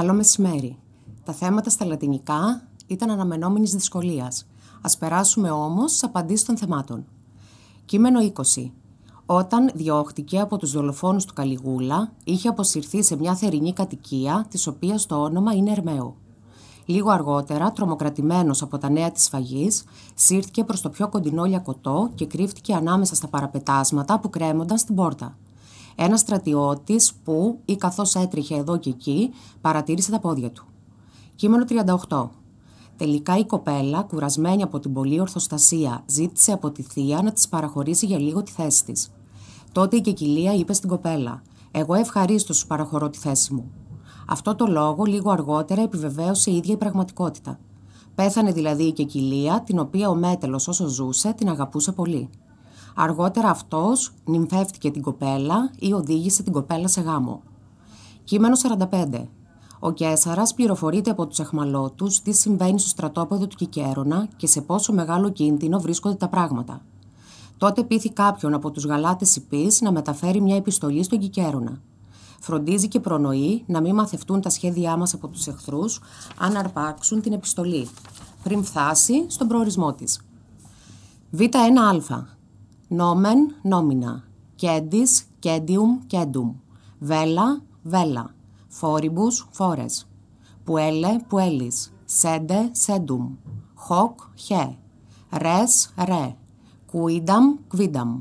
Καλό μεσημέρι. Τα θέματα στα λατινικά ήταν αναμενόμενης δυσκολίας. Ας περάσουμε όμως στις απαντήσεις των θεμάτων. Κείμενο 20. Όταν διώχτηκε από τους δολοφόνους του Καλιγούλα, είχε αποσυρθεί σε μια θερινή κατοικία, της οποίας το όνομα είναι Ερμαίο. Λίγο αργότερα, τρομοκρατημένος από τα νέα της φαγη, σύρθηκε προς το πιο κοντινό λιακωτό και κρύφτηκε ανάμεσα στα παραπετάσματα που κρέμονταν στην πόρτα. Ένας στρατιώτης που, ή καθώς έτρεχε εδώ και εκεί, παρατήρησε τα πόδια του. Κείμενο 38. Τελικά η καθω ετριχε εδω και εκει παρατηρησε κουρασμένη από την πολλή ορθοστασία, ζήτησε από τη θεία να της παραχωρήσει για λίγο τη θέση της. Τότε η Κεκυλία είπε στην κοπέλα: Εγώ ευχαρίστως σου παραχωρώ τη θέση μου. Αυτό το λόγο λίγο αργότερα επιβεβαίωσε η ίδια η πραγματικότητα. Πέθανε δηλαδή η Κεκυλία, την οποία ο Μέτελος όσο ζούσε την αγαπούσε πολύ. Αργότερα αυτός νυμφεύτηκε την κοπέλα ή οδήγησε την κοπέλα σε γάμο. Κείμενο 45. Ο Κέσσαρα πληροφορείται από τους εχμαλώτους τι συμβαίνει στο στρατόπεδο του Κικέρονα και σε πόσο μεγάλο κίνδυνο βρίσκονται τα πράγματα. Τότε πείθει κάποιον από τους γαλάτες Ιππής να μεταφέρει μια επιστολή στον Κικέρονα. Φροντίζει και προνοεί να μην μαθευτούν τα σχέδιά μας από τους εχθρούς αν αρπάξουν την επιστολή, πριν φτάσει στον προορισμό της. Β1α. Νόμεν, νόμινα. Κέντις, κέντιουμ, κέντουμ. Βέλα, βέλα. Φόριμπους, φόρες. Πουέλε, πουέλις. Σέντε, σέντουμ. Χοκ, χε. Ρες, ρε. Κουίνταμ, κβίνταμ.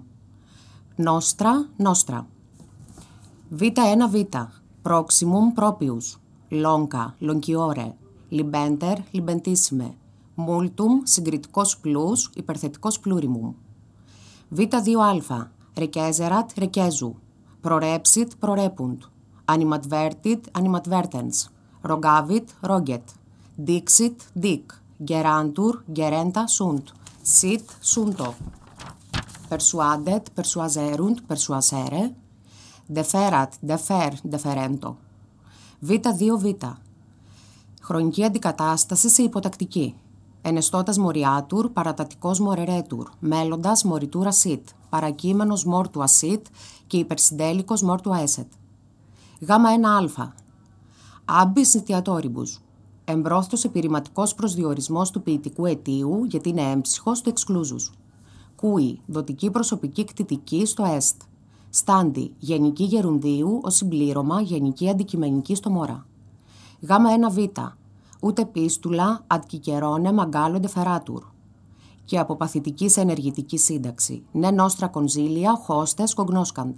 Νόστρα, νόστρα. Β1, β. ένα, β πρόπιους. Λόγκα, λονκιόρε. Λιμπέντερ, λιμπεντίσιμε. Μούλτουμ, συγκριτικός πλούς, υπερθετικός πλούριμουμ. Β2α. Ρεκέζερατ, ρεκέζου. Προρέψιτ, προρέπουντ. ανιματβέρτενς. Ρογκάβιτ, ρόγκετ. Δίξιτ, δίκ. Γεράντουρ, γερέντα, σούντ. Σιτ, σούντο. Περσουάντετ, περσουαζέρουντ, περσουασέρε. Δεφέρατ, δεφέρ, δεφερέντο. Β2β. Χρονική αντικατάσταση σε υποτακτική. Ενεστώτας Μοριάτουρ, παρατατικό Μορερέτουρ, μέλλοντα Μοριτούρα Σιτ, παρακείμενος Μόρτου Ασίτ και υπερσυντέλικος Μόρτου Αέσετ. Γ1α. Άμπι Νητιατόριμπου. Εμπρόθυτο επιρρηματικός προσδιορισμός του ποιητικού αιτίου, γιατί είναι έμψυχος του εξκλούζους. Κούι. Δοτική προσωπική κτητική στο ΕΣΤ. Στάντι. Γενική γερουντίου ως συμπλήρωμα γενική αντικειμενική στο μωρά. Γ1β ούτε πίστουλα ad μαγκάλοντε φεράτουρ. Και από παθητικής σε ενεργητικής σύνταξη, ναι νόστρα κονζίλια, χώστε κογνώσκαντ.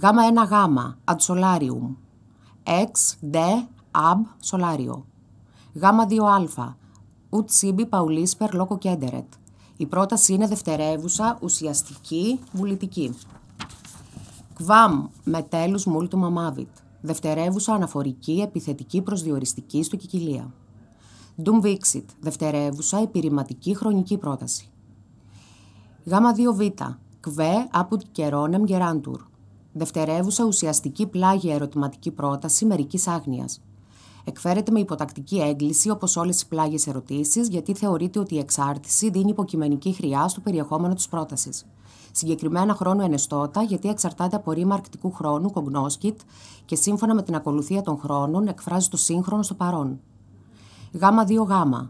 Γάμα ένα γάμα, ad solarium. Εξ, δε, ab, σολάριο γαμα δύο άλφα, ουτ σύμπι παουλίσπερ λόκο κέντερετ. Η πρόταση είναι δευτερεύουσα, ουσιαστική, βουλητική. Κβάμ, με τέλους μούλτου μαμάβιτ. Δευτερεύουσα αναφορική επιθετική προσδιοριστική στο Κικιλία. Doom Vixit. Δευτερεύουσα επιρρηματική χρονική πρόταση. Γ2Β. Κβέ από κερόνεμ γεράντουρ. Δευτερεύουσα ουσιαστική πλάγια ερωτηματική πρόταση μερικής άγνοιας. Εκφέρεται με υποτακτική έγκληση όπως όλες οι πλάγιες ερωτήσεις, γιατί θεωρείται ότι η εξάρτηση δίνει υποκειμενική χρειά στο περιεχόμενο της πρότασης συγκεκριμένα χρόνου ενεστώτα, γιατί εξαρτάται από ρήμα αρκτικού χρόνου, κογνώσκιτ, και σύμφωνα με την ακολουθία των χρόνων εκφράζει το σύγχρονο στο παρόν. γ 2 Γ.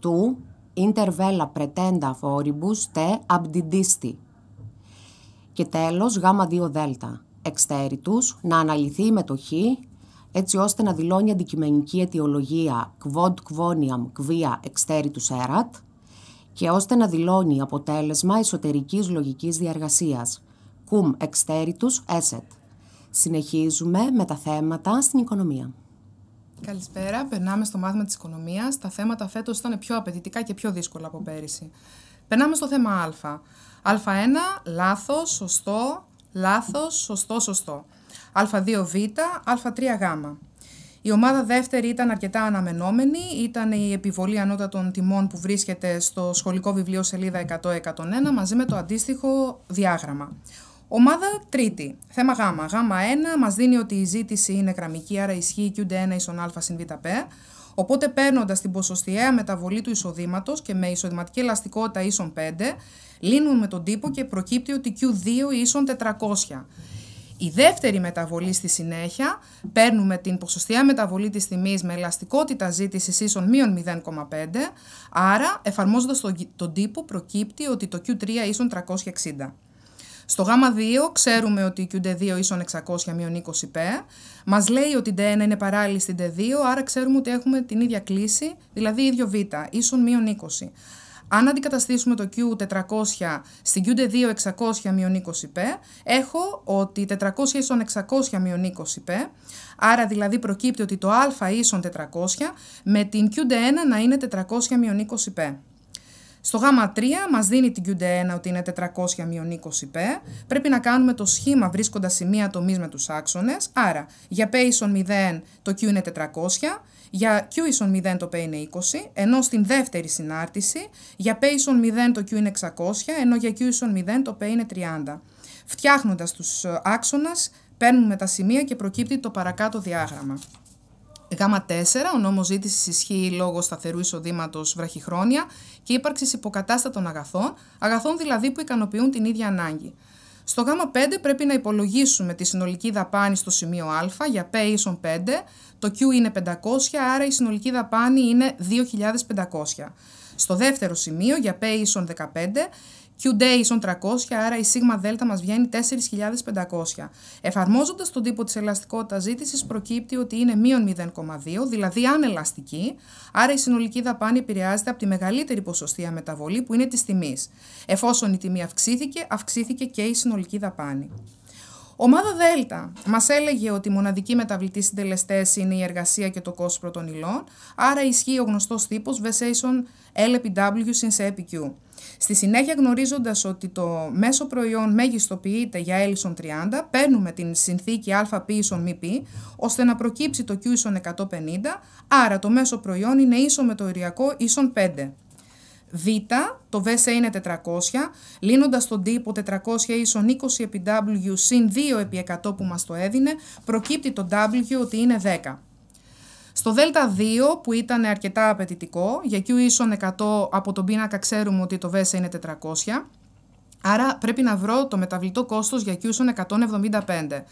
Του, intervella pretenda foribus te abdidisti. Και τέλος, γ 2 Δ. Εξτέριτους, να αναλυθεί η μετοχή έτσι ώστε να δηλώνει αντικειμενική αιτιολογία quod quoniam quia exteritus erat, και ώστε να δηλώνει αποτέλεσμα εσωτερικής λογικής διαργασίας. Cum exteritus asset. Συνεχίζουμε με τα θέματα στην οικονομία. Καλησπέρα, περνάμε στο μάθημα της οικονομίας. Τα θέματα φέτος ήταν πιο απαιτητικά και πιο δύσκολα από πέρυσι. Περνάμε στο θέμα α. Α1, λάθος, σωστό, λάθος, σωστό, σωστό. Α2, β, α3, γ. Η ομάδα δεύτερη ήταν αρκετά αναμενόμενη, ήταν η επιβολή ανώτατων τιμών που βρίσκεται στο σχολικό βιβλίο σελίδα 100-101 μαζί με το αντίστοιχο διάγραμμα. Ομάδα τρίτη. Θέμα Γ. Γ1 μας δίνει ότι η ζήτηση είναι γραμμική, άρα ισχύει QD1 ίσον α συν β Οπότε παίρνοντας την ποσοστιαία μεταβολή του εισοδήματος και με εισοδηματική ελαστικότητα ίσον 5, λύνουμε τον τύπο και προκύπτει ότι Q2 ίσον 400. Η δεύτερη μεταβολή στη συνέχεια, παίρνουμε την ποσοστιαία μεταβολή της τιμής με ελαστικότητα ζήτησης ίσον μείον 0,5, άρα εφαρμόζοντας τον τύπο προκύπτει ότι το Q3 ίσον 360. Στο γ2 ξέρουμε ότι η QD2 ίσον 600 μείον 20 π. Μας λέει ότι η D1 είναι παράλληλη στην D2, άρα ξέρουμε ότι έχουμε την ίδια κλίση, δηλαδή ίδιο β, ίσον μείον 20 αν αντικαταστήσουμε το Q400 στην Q2 600 20P, έχω ότι 400 ίσον 600 20P, άρα δηλαδή προκύπτει ότι το α ίσον 400 με την Q1 να είναι 400 20P. Στο γάμα 3 μας δίνει την qd 1 ότι είναι 400 20P. Πρέπει να κάνουμε το σχήμα βρίσκοντας σημεία τομής με τους άξονες. Άρα για P ίσον 0 το Q είναι 400, για Q ίσον 0 το P είναι 20, ενώ στην δεύτερη συνάρτηση για P ίσον 0 το Q είναι 600, ενώ για Q ίσον 0 το P είναι 30. Φτιάχνοντας τους ε, άξονας, παίρνουμε τα σημεία και προκύπτει το παρακάτω διάγραμμα. Γάμα 4, ο νόμος ζήτησης ισχύει λόγω σταθερού εισοδήματος βραχυχρόνια και ύπαρξης υποκατάστατων αγαθών, αγαθών δηλαδή που ικανοποιούν την ίδια ανάγκη. Στο γάμα 5 πρέπει να υπολογίσουμε τη συνολική δαπάνη στο σημείο α για P ίσον 5, το Q είναι 500, άρα η συνολική δαπάνη είναι 2500. Στο δεύτερο σημείο για P ίσον 15 Q-day ίσον 300, άρα η σίγμα δέλτα μας βγαίνει 4.500. Εφαρμόζοντας τον τύπο της ελαστικότητας ζήτησης προκύπτει ότι είναι μείον 0,2, δηλαδή ανελαστική, άρα η συνολική δαπάνη επηρεάζεται από τη μεγαλύτερη ποσοστία μεταβολή που είναι της τιμής. Εφόσον η τιμή αυξήθηκε, αυξήθηκε και η συνολική δαπάνη. Ομάδα Δέλτα μας έλεγε ότι οι μοναδικοί μεταβλητή συντελεστές είναι η εργασία και το κόστος πρώτων υλών, άρα ισχύει ο γνωστός τύπος Vesation LPW συν Στη συνέχεια, γνωρίζοντας ότι το μέσο προϊόν μέγιστοποιείται για έλισον 30, παίρνουμε την συνθήκη ΑΠ ίσον μη ώστε να προκύψει το Q ίσον 150, άρα το μέσο προϊόν είναι ίσο με το ηριακό ίσον 5. Β, το ΒΣΕ είναι 400, λύνοντας τον τύπο 400 ίσον 20 επί W συν 2 επί 100 που μας το έδινε, προκύπτει το W ότι είναι 10. Στο Δέλτα 2 που ήταν αρκετά απαιτητικό, για Q ίσον 100 από τον πίνακα ξέρουμε ότι το VESA είναι 400, άρα πρέπει να βρω το μεταβλητό κόστος για Q 175.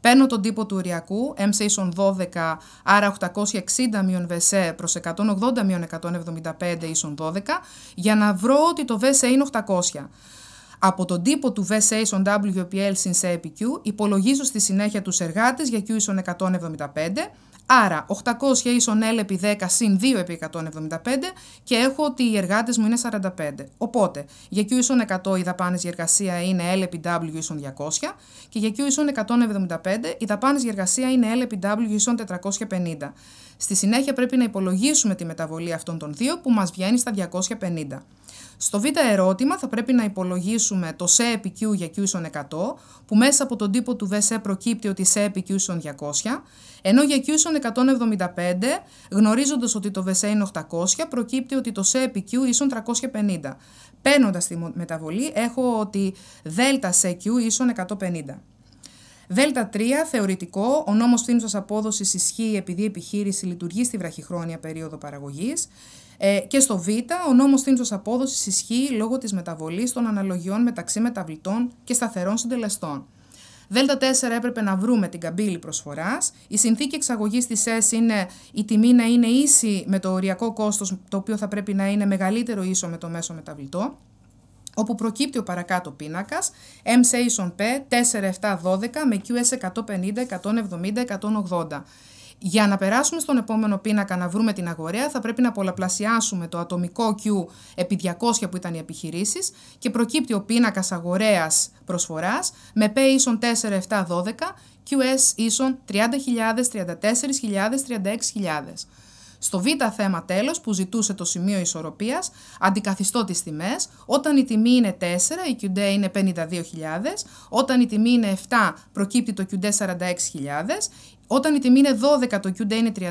Παίρνω τον τύπο του ουριακού, MC ίσον 12, άρα 860 μειον προς 180 μειον 175 ίσον 12, για να βρω ότι το ΒΣΕ είναι 800. Από τον τύπο του VSA ίσον WPL συν CPQ υπολογίζω στη συνέχεια τους εργάτες για Q ίσον 175, Άρα 800 ίσον L επί 10 συν 2 επί 175 και έχω ότι οι εργάτες μου είναι 45. Οπότε για Q ίσον 100 οι δαπάνες για εργασία είναι L επί W ίσον 200 και για Q ίσον 175 οι δαπάνες για εργασία είναι L επί W ίσον 450. Στη συνέχεια πρέπει να υπολογίσουμε τη μεταβολή αυτών των δύο που μας βγαίνει στα 250. Στο β ερώτημα θα πρέπει να υπολογίσουμε το σε επί Q για Q 100, που μέσα από τον τύπο του ΒΣΕ προκύπτει ότι σε επί Q ίσον 200, ενώ για Q 175, γνωρίζοντας ότι το ΒΣΕ είναι 800, προκύπτει ότι το σε επί Q ίσον 350. Παίρνοντας τη μεταβολή έχω ότι δέλτα ίσον 150. Δέλτα 3, θεωρητικό. Ο νόμος φθήνουσα απόδοσης ισχύει επειδή η επιχείρηση λειτουργεί στη βραχυχρόνια περίοδο παραγωγής. Ε, και στο Β, ο νόμος θύμψο απόδοσης ισχύει λόγω της μεταβολής των αναλογιών μεταξύ μεταβλητών και σταθερών συντελεστών. Δέλτα 4 έπρεπε να βρούμε την καμπύλη προσφοράς. Η συνθήκη εξαγωγής της ΕΣ είναι η τιμή να είναι ίση με το οριακό κόστος, το οποίο θα πρέπει να είναι μεγαλύτερο ίσο με το μέσο μεταβλητό όπου προκύπτει ο παρακάτω πίνακας M-Station P4712 με QS 150, 170, 180. Για να περάσουμε στον επόμενο πίνακα να βρούμε την αγορέα θα πρέπει να πολλαπλασιάσουμε το ατομικό Q επί 200 που ήταν οι επιχειρήσεις και προκύπτει ο πίνακας αγορέας προσφοράς με P ίσον 4712, QS ίσον 30.000, 34.000, 36.000. Στο β θέμα τέλος που ζητούσε το σημείο ισορροπίας, αντικαθιστώ τις τιμές. Όταν η τιμή είναι 4, η QD είναι 52.000. Όταν η τιμή είναι 7, προκύπτει το QD 46.000. Όταν η τιμή είναι 12, το QD είναι 36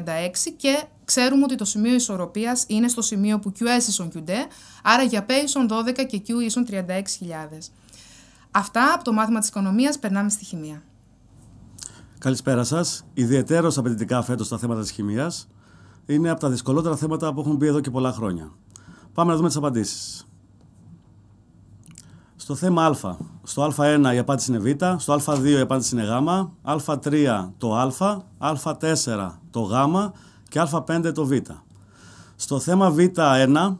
και ξέρουμε ότι το σημείο ισορροπίας είναι στο σημείο που QS ίσον QD, άρα για P ίσον 12 και Q ίσον 36.000. Αυτά από το μάθημα της οικονομίας περνάμε στη χημεία. Καλησπέρα σας. Ιδιαιτέρως απαιτητικά φέτος τα θέματα της χημείας είναι από τα δυσκολότερα θέματα που έχουν μπει εδώ και πολλά χρόνια. Πάμε να δούμε τις απαντήσεις. Στο θέμα Α. Στο Α1 η απάντηση είναι Β, στο Α2 η απάντηση είναι Γ, Α3 το Α, Α4 το Γ και Α5 το Β. Στο θέμα Β1,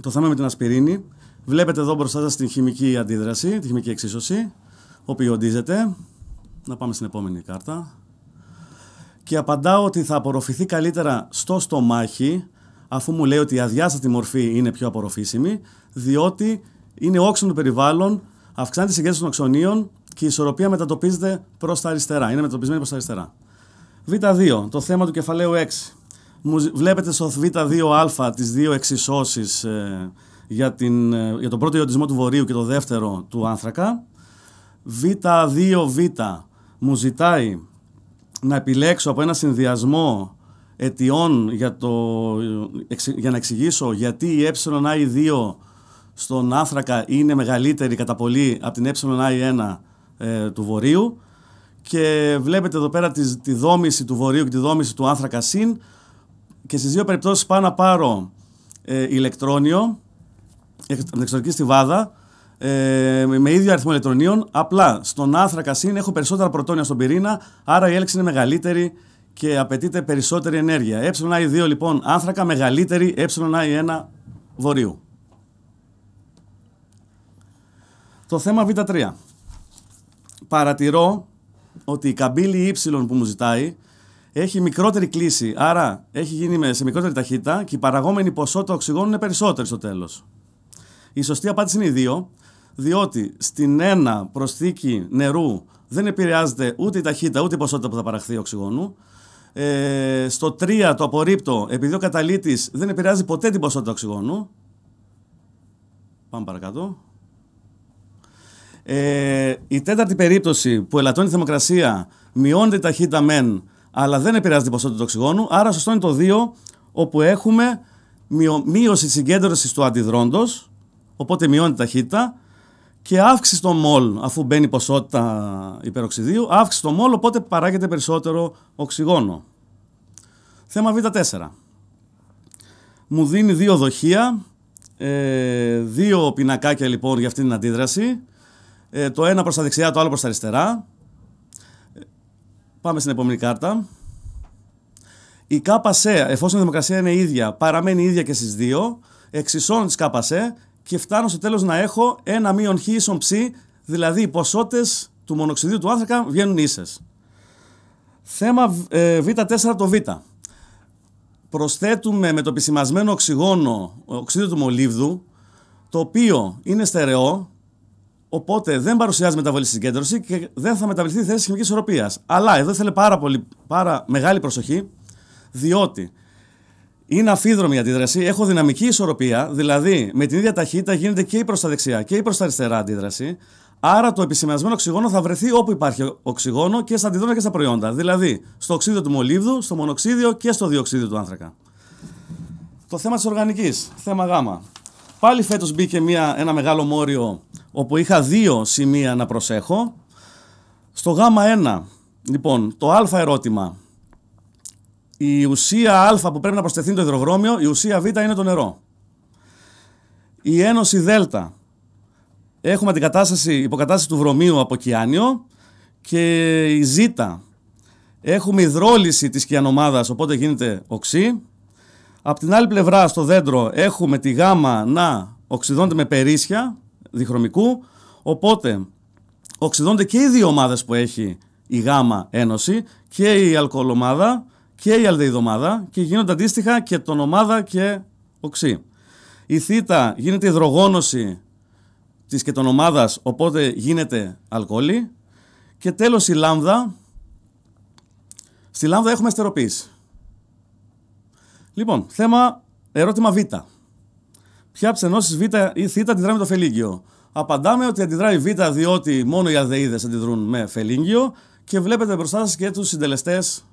το θέμα με την ασπιρίνη, βλέπετε εδώ μπροστά σας την χημική αντίδραση, τη χημική εξίσωση, οντίζεται, Να πάμε στην επόμενη κάρτα και απαντάω ότι θα απορροφηθεί καλύτερα στο στομάχι, αφού μου λέει ότι η αδιάστατη μορφή είναι πιο απορροφήσιμη, διότι είναι όξινο περιβάλλον, αυξάνει τη συγκέντρωση των οξονίων και η ισορροπία μετατοπίζεται προς τα αριστερά. Είναι μετατοπισμένη προς τα αριστερά. Β2, το θέμα του κεφαλαίου 6. Μου βλέπετε στο Β2α τις δύο εξισώσεις ε, για, ε, για τον πρώτο ιωτισμό του βορείου και το δεύτερο του άνθρακα. Β2β μου ζητάει να επιλέξω από ένα συνδυασμό αιτιών για, το, για να εξηγήσω γιατί η εi2 στον άνθρακα είναι μεγαλύτερη κατά πολύ από την εi1 του βορείου και βλέπετε εδώ πέρα τη, τη δόμηση του βορείου και τη δόμηση του άνθρακα συν και στις δύο περιπτώσεις πάω να πάρω ε, ηλεκτρόνιο από την εξωτερική βάδα ε, με ίδιο αριθμό ηλεκτρονίων. Απλά στον άθρακα συν έχω περισσότερα πρωτόνια στον πυρήνα, άρα η έλξη είναι μεγαλύτερη και απαιτείται περισσότερη ενέργεια. Ε2 λοιπόν άνθρακα μεγαλύτερη, ε1 βορείου. Το θέμα Β3. Παρατηρώ ότι η καμπύλη Y ε που μου ζητάει έχει μικρότερη κλίση, άρα έχει γίνει σε μικρότερη ταχύτητα και η παραγόμενη ποσότητα οξυγόνου είναι περισσότερη στο τέλος. Η σωστή απάντηση είναι η διότι στην ένα προσθήκη νερού δεν επηρεάζεται ούτε η ταχύτητα ούτε η ποσότητα που θα παραχθεί οξυγόνου. Ε, στο 3 το απορρίπτω, επειδή ο καταλήτης δεν επηρεάζει ποτέ την ποσότητα οξυγόνου. Πάμε παρακάτω. Ε, η τέταρτη περίπτωση που ελαττώνει η θερμοκρασία μειώνεται η ταχύτητα μεν, αλλά δεν επηρεάζει την ποσότητα του οξυγόνου. Άρα, σωστό είναι το 2, όπου έχουμε μείωση συγκέντρωσης του αντιδρόντος, οπότε μειώνει η ταχύτητα και αύξηση το μολ, αφού μπαίνει η ποσότητα υπεροξιδίου, αύξηση το μολ, οπότε παράγεται περισσότερο οξυγόνο. Θέμα Β4. Μου δίνει δύο δοχεία, ε, δύο πινακάκια λοιπόν για αυτή την αντίδραση. Ε, το ένα προς τα δεξιά, το άλλο προς τα αριστερά. Ε, πάμε στην επόμενη κάρτα. Η ΚΑΠΑΣΕ, εφόσον η δημοκρασία είναι ίδια, παραμένει ίδια και στις δύο, εξισώνω τις ΚΣΕ και φτάνω στο τέλος να έχω ένα μείον χ ίσον ψ, δηλαδή οι ποσότητες του μονοξιδίου του άνθρακα βγαίνουν ίσες. Θέμα ε, β4 το β. Προσθέτουμε με το επισημασμένο οξυγόνο οξύδιο του μολύβδου, το οποίο είναι στερεό, οπότε δεν παρουσιάζει μεταβολή συγκέντρωση και δεν θα μεταβληθεί η θέση χημικής ισορροπίας. Αλλά εδώ θέλει πάρα, πολύ, πάρα μεγάλη προσοχή, διότι είναι αφίδρομη η αντίδραση. Έχω δυναμική ισορροπία. Δηλαδή, με την ίδια ταχύτητα γίνεται και η προς τα δεξιά και η προς τα αριστερά αντίδραση. Άρα, το επισημασμένο οξυγόνο θα βρεθεί όπου υπάρχει οξυγόνο και στα αντιδρόμενα και στα προϊόντα. Δηλαδή, στο οξύδιο του μολύβδου, στο μονοξίδιο και στο διοξίδιο του άνθρακα. Το θέμα της οργανικής, θέμα Γ. Πάλι φέτος μπήκε μια, ένα μεγάλο μόριο όπου είχα δύο σημεία να προσέχω. Στο Γ1, λοιπόν, το Α ερώτημα η ουσία Α που πρέπει να προσθεθεί το υδρογρόμιο, η ουσία Β είναι το νερό. Η ένωση Δ. Έχουμε την κατάσταση, υποκατάσταση του βρωμίου από κιάνιο και η Ζ. Έχουμε υδρόλυση της κιανομάδας, οπότε γίνεται οξύ. Απ' την άλλη πλευρά στο δέντρο έχουμε τη γάμα να οξυδώνεται με περίσσια διχρωμικού, οπότε οξυδώνται και οι δύο ομάδες που έχει η γάμα ένωση και η αλκοολομάδα και η αλδεϊδομάδα και γίνονται αντίστοιχα και τον ομάδα και οξύ. Η θήτα γίνεται υδρογόνωση της και τον ομάδας, οπότε γίνεται αλκοόλη. Και τέλος η λάμδα. Στη λάμδα έχουμε αστεροποίηση. Λοιπόν, θέμα, ερώτημα Β. Ποια ψενώσεις Β ή Θ αντιδρά με το φελίγγιο. Απαντάμε ότι αντιδράει Β διότι μόνο οι αλδεΐδες αντιδρούν με φελίγγιο και βλέπετε μπροστά σας και τους συντελεστές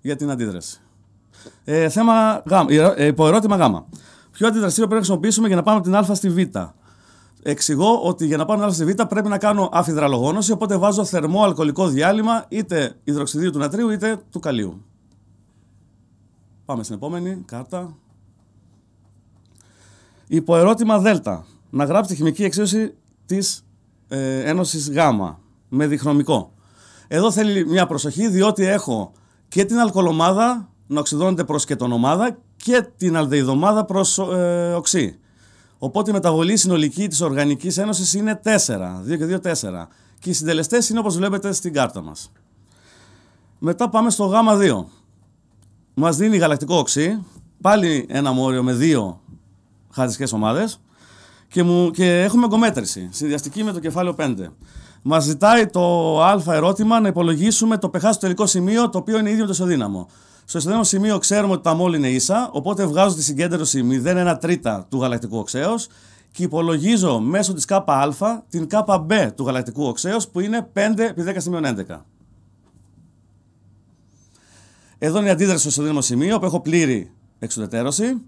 για την αντίδραση. Ε, θέμα γ, ε, ε, υποερώτημα γ. Ποιο αντιδραστήριο πρέπει να χρησιμοποιήσουμε για να πάμε από την Α στη Β. Εξηγώ ότι για να πάμε από την Α στη Β πρέπει να κάνω αφιδραλογόνωση, οπότε βάζω θερμό αλκοολικό διάλειμμα είτε υδροξιδίου του νατρίου είτε του καλίου. Πάμε στην επόμενη κάρτα. Υποερώτημα Δ. Να γράψει τη χημική εξίωση της ε, ένωσης Γ με διχρωμικό. Εδώ θέλει μια προσοχή, διότι έχω και την αλκοολομάδα να οξυδώνεται προς κετονομάδα και την αλδεϊδομάδα προς ε, οξύ. Οπότε η μεταβολή συνολική της Οργανικής Ένωσης είναι 4, 2 και 2, 4. Και οι συντελεστές είναι όπως βλέπετε στην κάρτα μας. Μετά πάμε στο ΓΑΜΑ 2 Μας δίνει γαλακτικό οξύ, πάλι ένα μόριο με δύο χαρακτηριστικές ομάδες και, μου, και έχουμε εγκομέτρηση, συνδυαστική με το κεφάλαιο 5. Μας ζητάει το α ερώτημα να υπολογίσουμε το pH στο τελικό σημείο, το οποίο είναι ίδιο με το ισοδύναμο. Στο ισοδύναμο σημείο ξέρουμε ότι τα μόλι είναι ίσα, οπότε βγάζω τη συγκέντρωση 0,1 τρίτα του γαλακτικού οξέως και υπολογίζω μέσω της ΚΑ την ΚΑΜΠ του γαλακτικού οξέως που είναι 5 επί 10 σημείων 11. Εδώ είναι η αντίδραση στο ισοδύναμο σημείο που έχω πλήρη εξουδετερώση.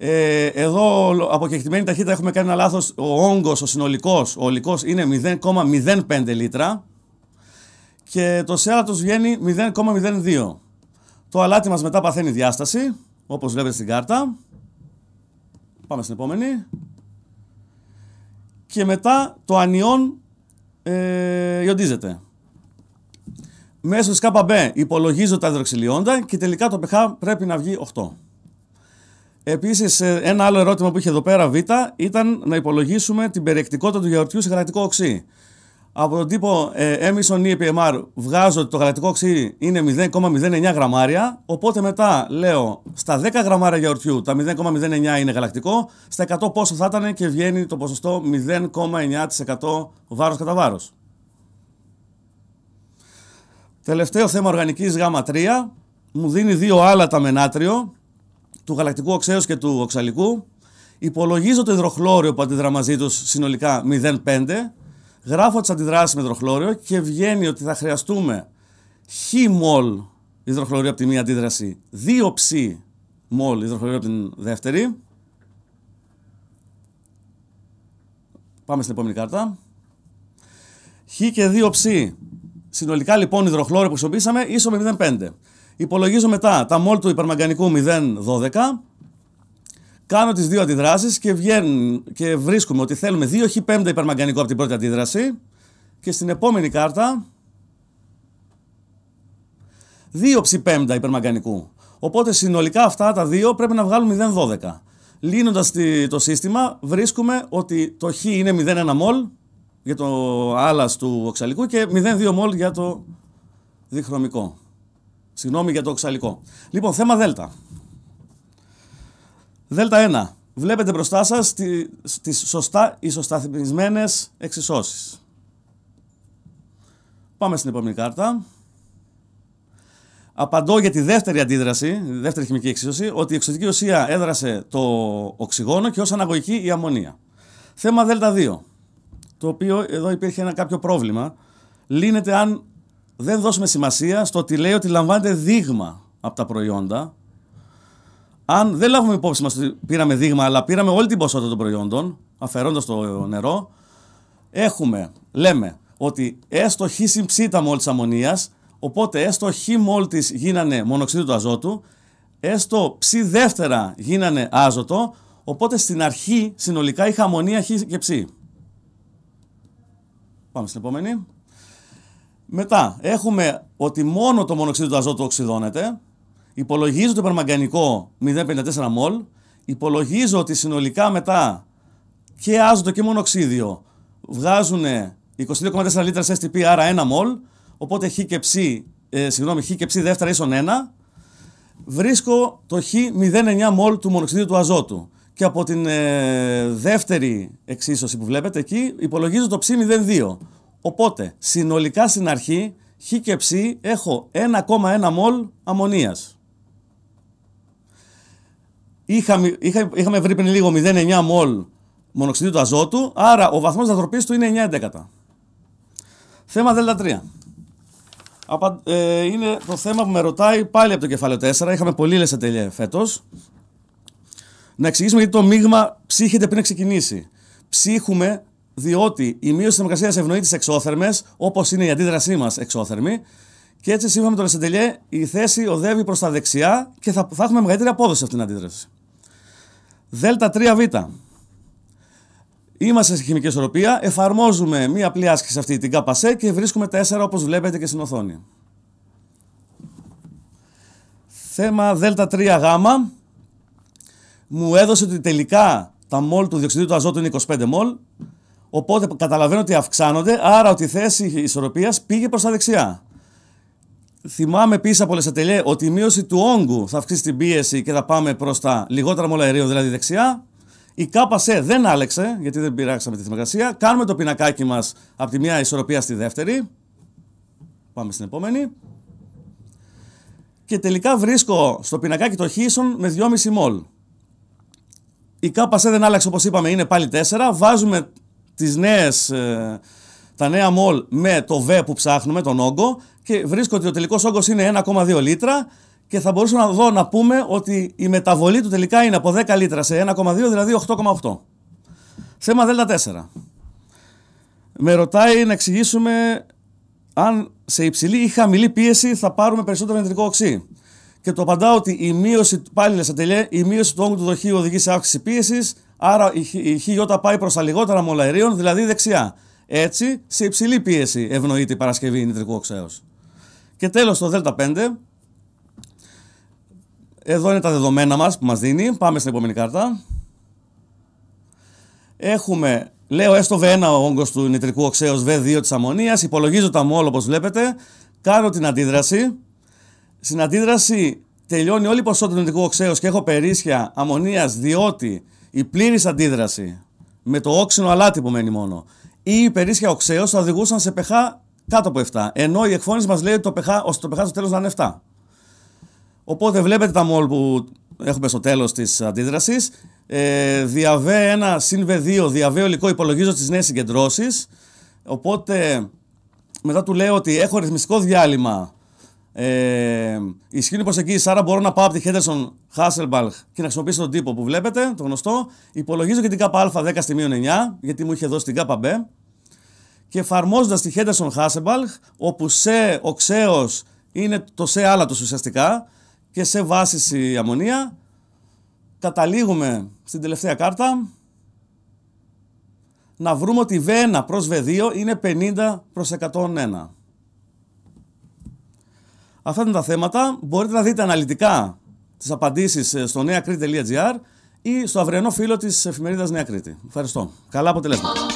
Ε, εδώ από κεκτημένη ταχύτητα έχουμε κάνει ένα λάθος. Ο όγκος, ο συνολικός, ο ολικός είναι 0,05 λίτρα και το σέρατος βγαίνει 0,02. Το αλάτι μας μετά παθαίνει διάσταση, όπως βλέπετε στην κάρτα. Πάμε στην επόμενη. Και μετά το ανιόν ε, ιοντίζεται. Μέσω της ΚΑΠΑΜΠΕ υπολογίζω τα υδροξυλιόντα και τελικά το pH πρέπει να βγει 8. Επίσης, ε, ένα άλλο ερώτημα που είχε εδώ πέρα, Β, ήταν να υπολογίσουμε την περιεκτικότητα του γιαουρτιού σε γαλακτικό οξύ. Από τον τύπο ε, EPMR βγάζω ότι το γαλακτικό οξύ είναι 0,09 γραμμάρια. Οπότε μετά λέω στα 10 γραμμάρια γιαουρτιού τα 0,09 είναι γαλακτικό. Στα 100 πόσο θα ήταν και βγαίνει το ποσοστό 0,9% βάρος κατά βάρος. Τελευταίο θέμα οργανικής γάμα 3. Μου δίνει δύο άλατα με νάτριο, του γαλακτικού οξέως και του οξαλικού. Υπολογίζω το υδροχλώριο που αντιδρά μαζί τους συνολικά 0,5. Γράφω τις αντιδράσεις με υδροχλώριο και βγαίνει ότι θα χρειαστούμε χ μολ υδροχλωρίου από τη μία αντίδραση, 2 ψ μολ υδροχλωρίου από την δεύτερη. Πάμε στην επόμενη κάρτα. Χ και 2 ψ. Συνολικά λοιπόν υδροχλώριο που χρησιμοποιήσαμε ίσο με 0,5. Υπολογίζω μετά τα μόλ του υπερμαγκανικού 0,12. Κάνω τις δύο αντιδράσεις και, βρίσκουμε ότι θέλουμε 2χ5 υπερμαγκανικό από την πρώτη αντίδραση και στην επόμενη κάρτα 2ψ5 υπερμαγκανικού. Οπότε συνολικά αυτά τα δύο πρέπει να βγάλουν 0,12. Λύνοντα το σύστημα βρίσκουμε ότι το χ είναι 0,1 μολ για το άλλας του οξαλικού και 0,2 μολ για το διχρωμικό. Συγγνώμη για το οξαλικό. Λοιπόν, θέμα Δέλτα. Δέλτα 1. Βλέπετε μπροστά σας τι σωστά θυμισμένε εξισώσεις. Πάμε στην επόμενη κάρτα. Απαντώ για τη δεύτερη αντίδραση, τη δεύτερη χημική εξίσωση, ότι η εξωτική ουσία έδρασε το οξυγόνο και ως αναγωγική η αμμονία. Θέμα Δέλτα 2, το οποίο εδώ υπήρχε ένα κάποιο πρόβλημα, λύνεται αν δεν δώσουμε σημασία στο ότι λέει ότι λαμβάνεται δείγμα από τα προϊόντα. Αν δεν λάβουμε υπόψη μας ότι πήραμε δείγμα, αλλά πήραμε όλη την ποσότητα των προϊόντων, αφαιρώντας το νερό, έχουμε, λέμε ότι έστω χ τα μόλ τη αμμονίας, οπότε έστω χ μόλ γίνανε μονοξίδιο του αζότου, έστω ψ δεύτερα γίνανε άζωτο, οπότε στην αρχή συνολικά είχα αμμονία χ και ψ. Πάμε στην επόμενη. Μετά έχουμε ότι μόνο το μονοξίδιο του αζότου οξυδώνεται. Υπολογίζω το υπερμαγκανικό 0,54 μολ. Υπολογίζω ότι συνολικά μετά και άζωτο και μονοξίδιο βγάζουν 22,4 λίτρα σε STP, άρα 1 μολ. Οπότε χ και ψ, ε, συγγνώμη, χ και ψ δεύτερα ίσον 1. Βρίσκω το χ 0,9 μολ του μονοξιδίου του αζότου. Και από την ε, δεύτερη εξίσωση που βλέπετε εκεί υπολογίζω το ψ 0,2. Οπότε, συνολικά στην αρχή, χ και ψ έχω 1,1 μολ αμμονίας. Είχαμε, είχα, είχαμε βρει πριν λίγο 0,9 μολ μονοξυδίου του αζότου, άρα ο βαθμός δατροπής του είναι 9 εντέκατα. Θέμα Δ3. Ε, είναι το θέμα που με ρωτάει πάλι από το κεφάλαιο 4. Είχαμε πολύ λες φέτος. Να εξηγήσουμε γιατί το μείγμα ψύχεται πριν ξεκινήσει. Ψύχουμε διότι η μείωση της θερμοκρασίας ευνοεί τις εξώθερμες, όπως είναι η αντίδρασή μας εξώθερμη. Και έτσι, σύμφωνα με τον Ρεσεντελιέ, η θέση οδεύει προς τα δεξιά και θα, θα έχουμε μεγαλύτερη απόδοση αυτήν την αντίδραση. Δέλτα 3β. Είμαστε σε χημική ισορροπία, εφαρμόζουμε μία απλή άσκηση αυτή την ΚΑΠΑΣΕ και βρίσκουμε 4 όπως βλέπετε και στην οθόνη. Θέμα ΔΕΛΤΑ 3 γ Μου έδωσε ότι τελικά τα μόλ του διοξιδίου του αζότου είναι 25 μόλ. Οπότε καταλαβαίνω ότι αυξάνονται, άρα ότι η θέση ισορροπίας πήγε προς τα δεξιά. Θυμάμαι επίσης από Λεσατελέ ότι η μείωση του όγκου θα αυξήσει την πίεση και θα πάμε προς τα λιγότερα μόλα αερίου, δηλαδή δεξιά. Η ΚΑΠΑΣΕ δεν άλλαξε, γιατί δεν πειράξαμε τη θερμοκρασία. Κάνουμε το πινακάκι μας από τη μία ισορροπία στη δεύτερη. Πάμε στην επόμενη. Και τελικά βρίσκω στο πινακάκι το χίσον με 2,5 μολ. Η ΚΑΠΑΣΕ δεν άλλαξε, όπως είπαμε, είναι πάλι 4. Βάζουμε τις νέες, ε, τα νέα μολ με το V που ψάχνουμε, τον όγκο, και βρίσκω ότι ο τελικός όγκος είναι 1,2 λίτρα και θα μπορούσα να δω να πούμε ότι η μεταβολή του τελικά είναι από 10 λίτρα σε 1,2, δηλαδή 8,8. Θέμα ΔΕΛΤΑ 4. Με ρωτάει να εξηγήσουμε αν σε υψηλή ή χαμηλή πίεση θα πάρουμε περισσότερο νητρικό οξύ και το απαντάω ότι η μείωση, πάλι σε η μείωση του όγκου του δοχείου οδηγεί σε αύξηση πίεσης, άρα η χιότα πάει προς τα λιγότερα μολαερίων, δηλαδή δεξιά. Έτσι, σε υψηλή πίεση ευνοείται η Παρασκευή νητρικού οξέω. Και τέλος, το ΔΕΛΤΑ 5 Εδώ είναι τα δεδομένα μας που μας δίνει. Πάμε στην επόμενη κάρτα. Έχουμε, λέω, έστω V1 ο όγκος του νητρικου οξεως οξέω V2 της αμμονίας. Υπολογίζω τα μόλ όπως βλέπετε. Κάνω την αντίδραση στην αντίδραση τελειώνει όλη η ποσότητα του νητρικού οξέω και έχω περίσσια αμμονίας, διότι η πλήρης αντίδραση με το όξινο αλάτι που μένει μόνο ή η περίσσια οξέω θα οδηγούσαν σε pH κάτω από 7. Ενώ η εκφώνηση μας λέει ότι το pH, στο τέλος να είναι 7. Οπότε βλέπετε τα μόλ που έχουμε στο τέλος της αντίδρασης. Ε, διαβέ ένα, συν βε 2 διαβέ υλικό υπολογίζω τι νέες συγκεντρώσεις. Οπότε μετά του λέω ότι έχω ρυθμιστικό διάλειμμα ε, ισχύει λοιπόν εκεί η Σάρα. Μπορώ να πάω από τη Χέντερσον Χάσελμπαλχ και να χρησιμοποιήσω τον τύπο που βλέπετε, το γνωστό. Υπολογίζω και την ΚΑΠΑ 10 στη 9, γιατί μου είχε δώσει την ΚΑΠΑ Και εφαρμόζοντας τη Χέντερσον Χάσελμπαλχ, όπου σε ο ξέος είναι το σε άλατος ουσιαστικά και σε βάση η αμμονία, καταλήγουμε στην τελευταία κάρτα να βρούμε β V1 προς β 2 είναι 50 προς 101. Αυτά είναι τα θέματα. Μπορείτε να δείτε αναλυτικά τις απαντήσεις ε, στο νέακρήτη.gr ή στο αυριανό φίλο της εφημερίδας Νέα Κρήτη. Ευχαριστώ. Καλά αποτελέσματα.